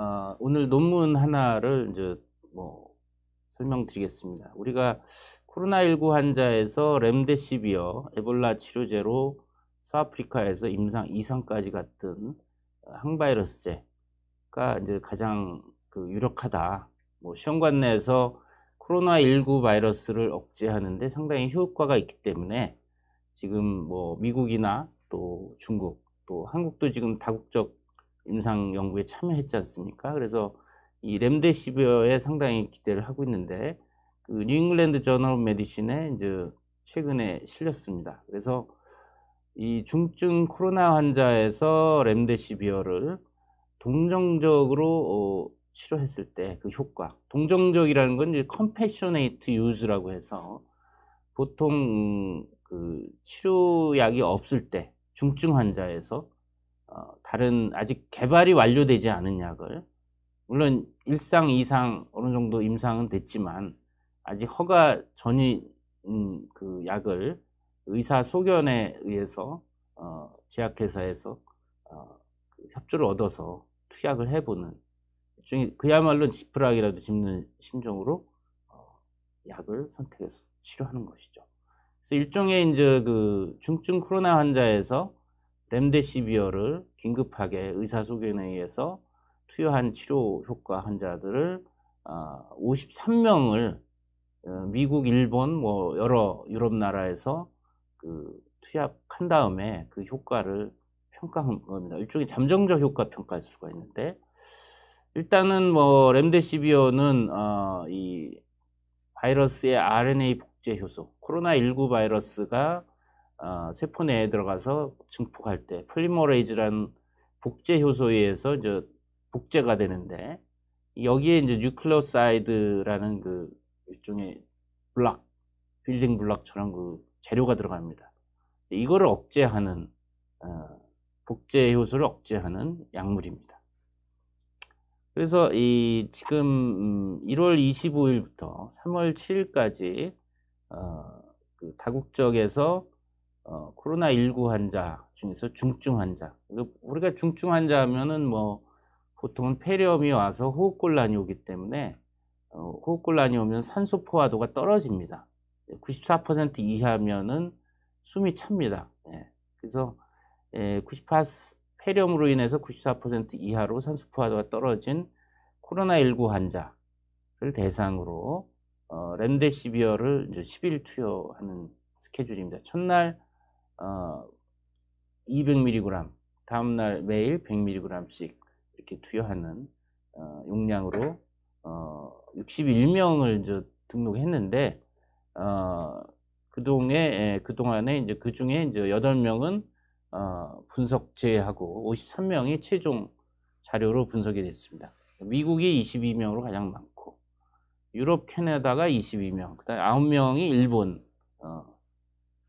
아, 오늘 논문 하나를 이제 뭐 설명드리겠습니다. 우리가 코로나19 환자에서 렘데시비어 에볼라 치료제로 서아프리카에서 임상 이상까지 같은 항바이러스제가 이제 가장 그 유력하다. 뭐 시험관 내에서 코로나19 바이러스를 억제하는데 상당히 효과가 있기 때문에 지금 뭐 미국이나 또 중국 또 한국도 지금 다국적 임상 연구에 참여했지 않습니까? 그래서 이 렘데시비어에 상당히 기대를 하고 있는데 그 뉴잉글랜드 저널 메디신에 이제 최근에 실렸습니다. 그래서 이 중증 코로나 환자에서 렘데시비어를 동정적으로 어, 치료했을 때 그 효과. 동정적이라는 건 이제 컴패셔네이트 유즈라고 해서 보통 음, 그 치료약이 없을 때 중증 환자에서 어, 다른 아직 개발이 완료되지 않은 약을 물론 일상이상 어느 정도 임상은 됐지만 아직 허가 전인 음, 그 약을 의사 소견에 의해서 어, 제약회사에서 어, 그 협조를 얻어서 투약을 해보는 일종 그야말로 지푸라기라도 짚는 심정으로 어, 약을 선택해서 치료하는 것이죠. 그래서 일종의 이제 그 중증 코로나 환자에서 렘데시비어를 긴급하게 의사소견에 의해서 투여한 치료 효과 환자들을 53명을 아, 어, 미국, 일본, 뭐 여러 유럽 나라에서 그 투약한 다음에 그 효과를 평가한 겁니다. 일종의 잠정적 효과 평가할 수가 있는데 일단은 뭐 렘데시비어는 어, 이 바이러스의 RNA 복제 효소, 코로나 19 바이러스가 어, 세포 내에 들어가서 증폭할 때 폴리머레이즈라는 복제 효소에 의해서 이제 복제가 되는데 여기에 이제 뉴클레오사이드라는 그 일종의 블락 빌딩 블락처럼 그 재료가 들어갑니다. 이거를 억제하는 어, 복제 효소를 억제하는 약물입니다. 그래서 이 지금 1월 음, 25일부터 3월 7일까지 어, 그 다국적에서 어, 코로나19 환자 중에서 중증 환자. 우리가 중증 환자 하면은 뭐 보통은 폐렴이 와서 호흡곤란이 오기 때문에 어, 호흡곤란이 오면 산소 포화도가 떨어집니다. 94% 예, 이하면은 숨이 찹니다. 예. 그래서 예, 98 폐렴으로 인해서 94% 이하로 산소 포화도가 떨어진 코로나19 환자를 대상으로 어, 렘데시비어를 이제 10일 투여하는 스케줄입니다. 첫날 어, 200mg 다음날 매일 100mg씩 이렇게 투여하는 어, 용량으로 어, 61명을 이제 등록했는데 어, 그동에 예, 그동안에 이제 그 중에 이제 8명은 어, 분석 제외하고 53명이 최종 자료로 분석이 됐습니다. 미국이 22명으로 가장 많고 유럽 캐나다가 22명 그다음 9명이 일본 어,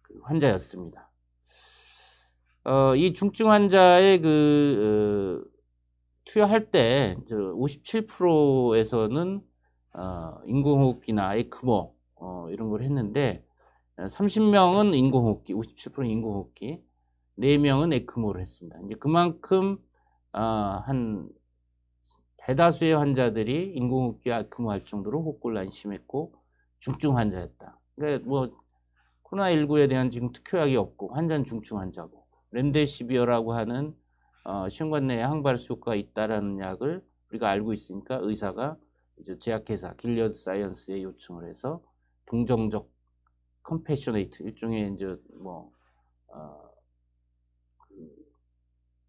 그 환자였습니다. 어, 이 중증 환자의 그 어, 투여할 때 57%에서는 어, 인공호흡기나 에크모 어, 이런 걸 했는데 30명은 어, 인공호흡기, 57%는 인공호흡기, 4명은 에크모를 했습니다. 이제 그만큼 어, 한 대다수의 환자들이 인공호흡기와 에크모할 정도로 호흡곤란이 심했고 중증 환자였다. 그러니까 뭐 코로나19에 대한 지금 특효약이 없고 환자는 중증 환자고 렌데시비어라고 하는 어, 신관 내에 항발수가 있다라는 약을 우리가 알고 있으니까 의사가 이제 제약회사 길리어드 사이언스에 요청을 해서 동정적 컴패셔네이트 일종의 이제 뭐 어, 그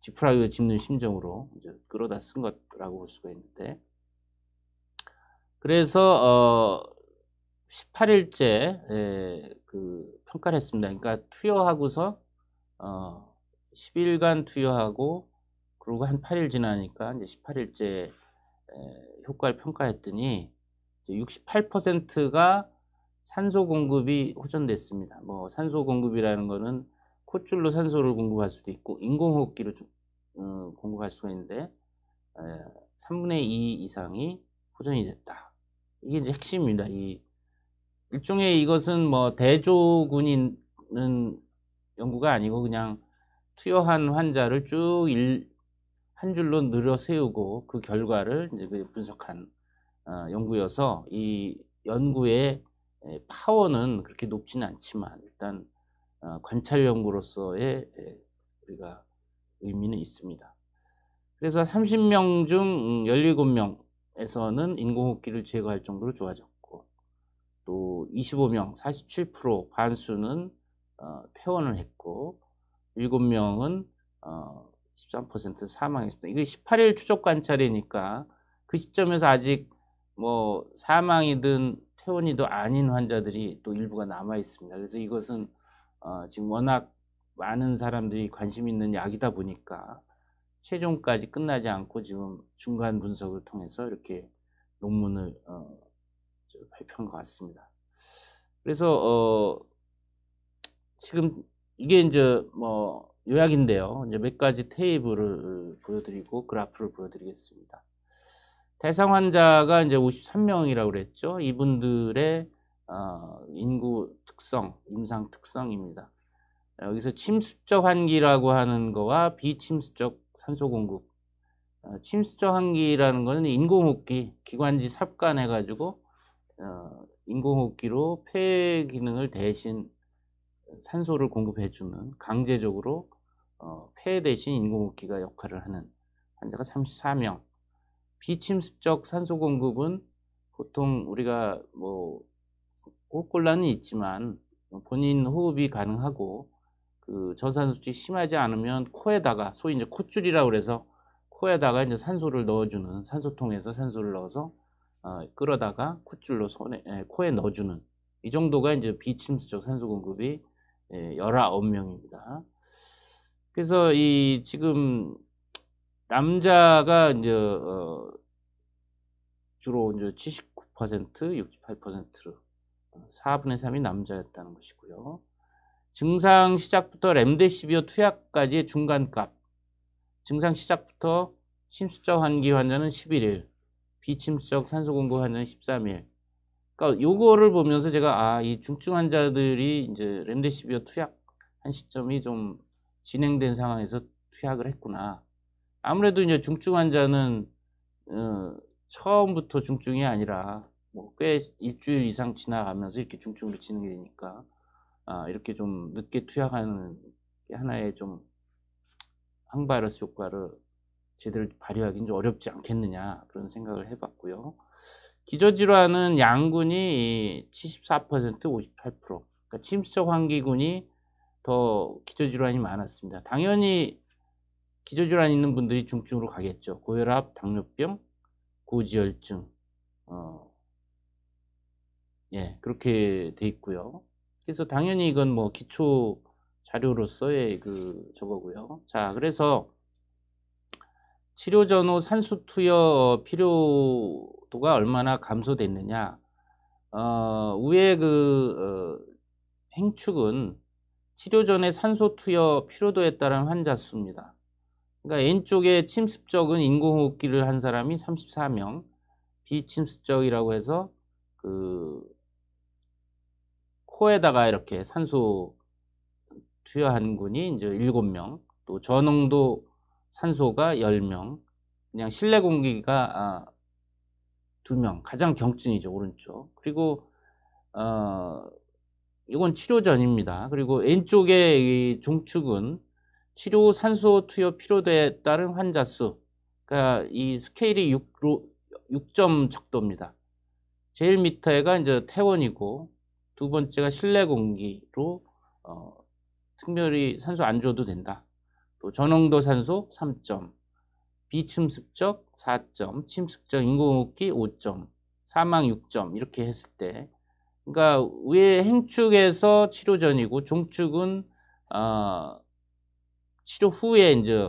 지프라이어 짚는 심정으로 이제 끌어다 쓴 것라고 볼 수가 있는데 그래서 어 18일째 에, 예, 그 평가를 했습니다. 그러니까 투여하고서 어 10일간 투여하고 그리고 한 8일 지나니까 이제 18일째 효과를 평가했더니 68%가 산소 공급이 호전됐습니다. 뭐 산소 공급이라는 거는 콧줄로 산소를 공급할 수도 있고 인공호흡기로 어, 공급할 수가 있는데 3분의 2 이상이 호전이 됐다. 이게 이제 핵심입니다. 이 일종의 이것은 뭐 대조군인 연구가 아니고 그냥 투여한 환자를 쭉한 줄로 늘어 세우고 그 결과를 이제 그 분석한 어, 연구여서 이 연구의 파워는 그렇게 높지는 않지만 일단 어, 관찰 연구로서의 우리가 의미는 있습니다. 그래서 30명 중 17명에서는 음, 인공호흡기를 제거할 정도로 좋아졌고 또 25명 47% 반수는 어, 퇴원을 했고 7명은 어, 13% 사망했습니다. 이게 18일 추적 관찰이니까 그 시점에서 아직 뭐 사망이든 퇴원이든 아닌 환자들이 또 일부가 남아 있습니다. 그래서 이것은 어, 지금 워낙 많은 사람들이 관심 있는 약이다 보니까 최종까지 끝나지 않고 지금 중간 분석을 통해서 이렇게 논문을 어, 발표한 것 같습니다. 그래서 어, 지금 이게 이제 뭐 요약인데요. 이제 몇 가지 테이블을 보여드리고 그래프를 보여드리겠습니다. 대상 환자가 이제 53명이라고 그랬죠. 이분들의 어, 인구 특성, 임상 특성입니다. 여기서 침습적 환기라고 하는 거와 비침습적 산소 공급. 어, 침습적 환기라는 거는 인공호흡기, 기관지 삽관해가지고 어, 인공호흡기로 폐 기능을 대신 산소를 공급해주는 강제적으로 어, 폐 대신 인공호흡기가 역할을 하는 환자가 34명. 비침습적 산소 공급은 보통 우리가 뭐 호흡곤란은 있지만 본인 호흡이 가능하고 그 저산소증이 심하지 않으면 코에다가 소위 이제 콧줄이라고 그래서 코에다가 이제 산소를 넣어주는 산소통에서 산소를 넣어서 어, 끌어다가 콧줄로 손에 에, 예, 코에 넣어주는 이 정도가 이제 비침수적 산소 공급이 예, 열아홉 명입니다 그래서 이 지금 남자가 이제 어 주로 이제 79% 68%로 4분의 3이 남자였다는 것이고요. 증상 시작부터 렘데시비어 투약까지의 중간값. 증상 시작부터 침수적 환기 환자는 11일, 비침수적 산소 공급 환자는 13일, 그러니까 요거를 보면서 제가 아, 이 중증 환자들이 이제 렘데시비어 투약 한 시점이 좀 진행된 상황에서 투약을 했구나. 아무래도 이제 중증 환자는 어, 처음부터 중증이 아니라 뭐꽤 일주일 이상 지나가면서 이렇게 중증으로 진행이 되니까 아, 이렇게 좀 늦게 투약하는 게 하나의 좀 항바이러스 효과를 제대로 발휘하기는 좀 어렵지 않겠느냐 그런 생각을 해봤고요. 기저질환은 양군이 74%, 58%, 그러니까 침수적 환기군이 더 기저질환이 많았습니다. 당연히 기저질환 있는 분들이 중증으로 가겠죠. 고혈압, 당뇨병, 고지혈증, 어, 예, 그렇게 돼 있고요. 그래서 당연히 이건 뭐 기초 자료로서의 그 저거고요. 자, 그래서 치료 전후 산소 투여 필요 도가 얼마나 감소됐느냐 어, 위에 그 어, 행축은 치료 전에 산소 투여 필요도에 따른 환자 수입니다. 그러니까 N쪽에 침습적은 인공호흡기를 한 사람이 34명, 비침습적이라고 해서 그 코에다가 이렇게 산소 투여한 군이 이제 7명, 또 저농도 산소가 10명, 그냥 실내 공기가 아, 두명 가장 경증이죠 오른쪽 그리고 어 이건 치료 전입니다 그리고 왼쪽의 종축은 치료 산소 투여 필요에 따른 환자 수 그러니까 이 스케일이 6 6점 적도입니다 제일 밑에가 이제 퇴원이고 두 번째가 실내 공기로 어 특별히 산소 안 줘도 된다 또 전홍도 산소 3점 비침습적 4점, 침습적 인공호흡기 5점, 사망 6점 이렇게 했을 때 그러니까 왜 행축에서 치료 전이고 종축은 어, 치료 후에 이제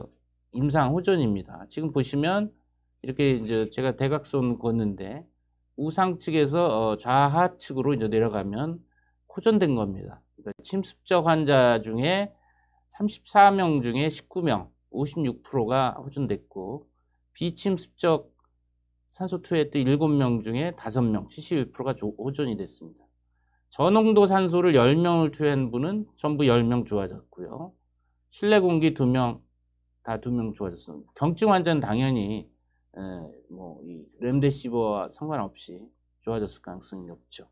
임상 호전입니다. 지금 보시면 이렇게 이제 제가 대각선 걷는데 우상 측에서 어, 좌하 측으로 이제 내려가면 호전된 겁니다. 그러니까 침습적 환자 중에 34명 중에 19명 56%가 호전됐고 비침 습적 산소 투여했던 7명 중에 5명, 7 1가 호전이 됐습니다. 저농도 산소를 10명을 투여한 분은 전부 10명 좋아졌고요. 실내 공기 2명, 다 2명 좋아졌습니다. 경증 환자는 당연히 뭐이 렘데시버와 상관없이 좋아졌을 가능성이 높죠.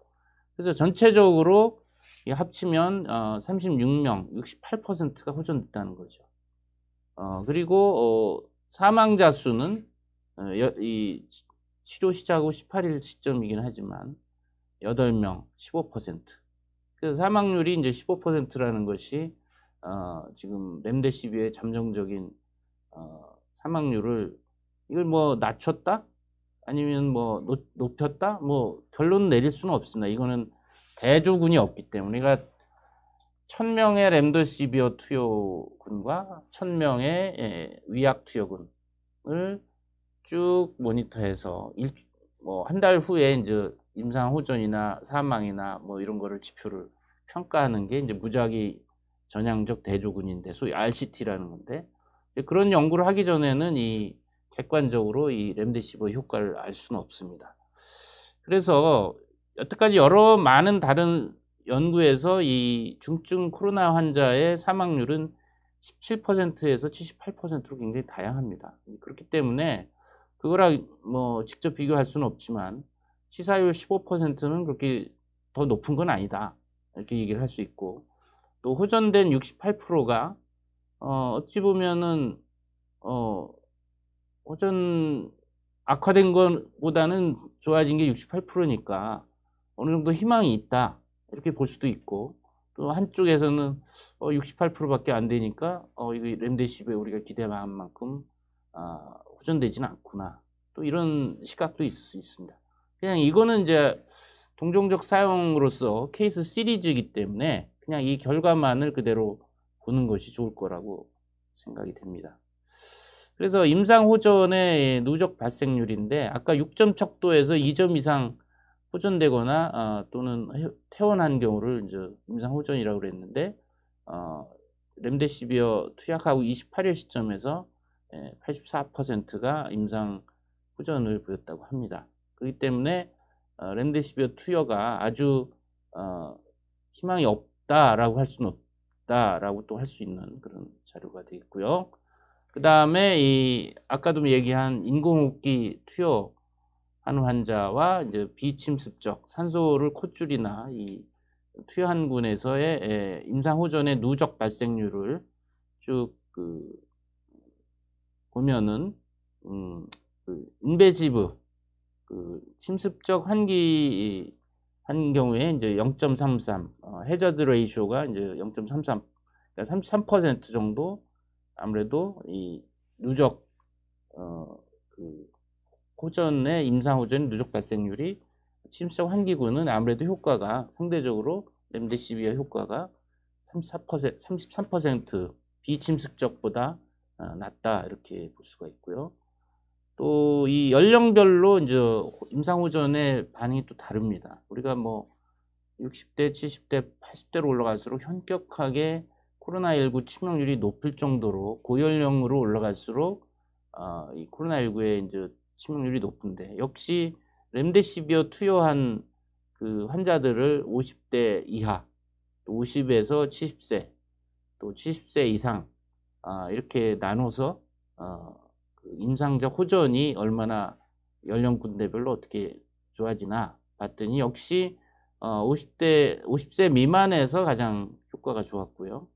그래서 전체적으로 합치면 36명, 어, 68%가 호전됐다는 거죠. 어, 그리고 어, 사망자 수는 어, 여, 이 치료 시작 후 18일 시점이긴 하지만 8명 15% 그래서 사망률이 이제 15%라는 것이 어, 지금 램데시비의 잠정적인 어, 사망률을 이걸 뭐 낮췄다 아니면 뭐 높였다 뭐 결론 내릴 수는 없습니다. 이거는 대조군이 없기 때문에 그러니까 1000명의 램데시비어 투여군과 1000명의 예, 위약 투여군을 쭉 모니터해서 뭐한 달 후에 이제 임상 호전이나 사망이나 뭐 이런 거를 지표를 평가하는 게 이제 무작위 전향적 대조군인데 소위 RCT라는 건데 그런 연구를 하기 전에는 이 객관적으로 이 램데시버 효과를 알 수는 없습니다. 그래서 여태까지 여러 많은 다른 연구에서 이 중증 코로나 환자의 사망률은 17%에서 78%로 굉장히 다양합니다. 그렇기 때문에 그거랑 뭐 직접 비교할 수는 없지만 치사율 15%는 그렇게 더 높은 건 아니다. 이렇게 얘기를 할 수 있고 또 호전된 68%가 어 어찌 보면은 어 호전 악화된 것보다는 좋아진 게 68%니까 어느 정도 희망이 있다. 이렇게 볼 수도 있고 또 한쪽에서는 68%밖에 어, 안 되니까 어, 이거 램데시브에 우리가 기대한 만큼 아, 호전되지는 않구나 또 이런 시각도 있을 수 있습니다. 그냥 이거는 이제 동종적 사용으로서 케이스 시리즈이기 때문에 그냥 이 결과만을 그대로 보는 것이 좋을 거라고 생각이 됩니다. 그래서 임상 호전의 누적 발생률인데 아까 6점 척도에서 2점 이상 호전되거나 어, 또는 퇴원한 경우를 이제 임상 호전이라고 그랬는데 어, 렘데시비어 투약하고 28일 시점에서 84%가 예, 임상 호전을 보였다고 합니다. 그렇기 때문에 어, 렘데시비어 투여가 아주 어, 희망이 없다라고 할 수는 없다라고 또 할 수 있는 그런 자료가 되겠고요. 그 다음에 이 아까도 얘기한 인공호흡기 투여 한 환자와 이제 비침습적 산소를 콧줄이나 이 투여한군에서의 예, 임상 호전의 누적 발생률을 쭉그 보면은 음, 그 인베지브 그 침습적 환기 한 경우에 이제 0.33 어, 해저드 레이쇼가 이제 0.33 그러니까 33% 정도 아무래도 이 누적 어, 그 호전의 임상 호전 누적 발생률이 침수성 환기구는 아무래도 효과가 상대적으로 렘데시비어 효과가 34%, 33% 비침습적보다 어, 낮다 이렇게 볼 수가 있고요. 또 이 연령별로 이제 임상 호전의 반응이 또 다릅니다. 우리가 뭐 60대, 70대, 80대로 올라갈수록 현격하게 코로나19 치명률이 높을 정도로 고연령으로 올라갈수록 어, 이 코로나19의 이제 치명률이 높은데 역시 렘데시비어 투여한 그 환자들을 50대 이하, 50에서 70세, 또 70세 이상 아, 이렇게 나눠서 어, 그 임상적 호전이 얼마나 연령군대별로 어떻게 좋아지나 봤더니 역시 어, 50대 50세 미만에서 가장 효과가 좋았고요.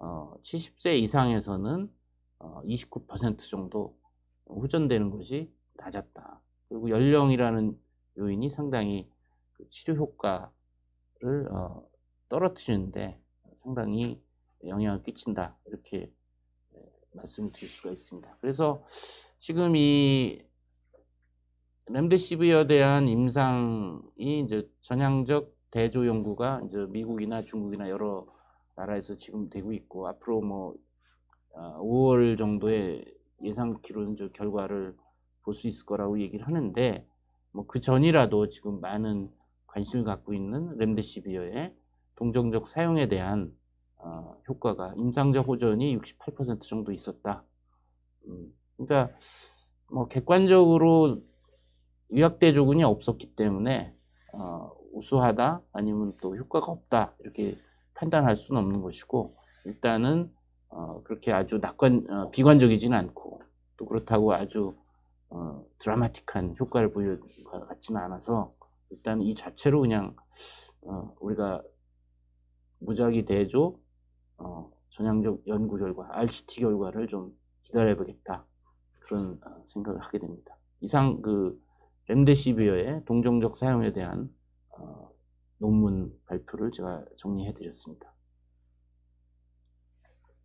어, 70세 이상에서는 어, 29% 정도 호전되는 것이 낮았다. 그리고 연령이라는 요인이 상당히 그 치료 효과를 어, 떨어뜨리는데 상당히 영향을 끼친다. 이렇게 예, 말씀을 드릴 수가 있습니다. 그래서 지금 이 렘데시비어에 대한 임상이 이제 전향적 대조 연구가 이제 미국이나 중국이나 여러 나라에서 지금 되고 있고 앞으로 뭐 5월 아, 정도에 예상 기로는 결과를 볼수 있을 거라고 얘기를 하는데 뭐 그 전이라도 지금 많은 관심을 갖고 있는 렘데시비어의 동정적 사용에 대한 어, 효과가 임상적 호전이 68% 정도 있었다. 음, 그러니까 뭐 객관적으로 의약대 조군이 없었기 때문에 어, 우수하다 아니면 또 효과가 없다 이렇게 판단할 수는 없는 것이고 일단은 어, 그렇게 아주 낙관 어, 비관적이지는 않고 또 그렇다고 아주 어, 드라마틱한 효과를 보일 것 같지는 않아서 일단 이 자체로 그냥 어, 우리가 무작위 대조 어, 전향적 연구 결과 RCT 결과를 좀 기다려보겠다 그런 어, 생각을 하게 됩니다. 이상 그 램데시비어의 동정적 사용에 대한 어, 논문 발표를 제가 정리해 드렸습니다.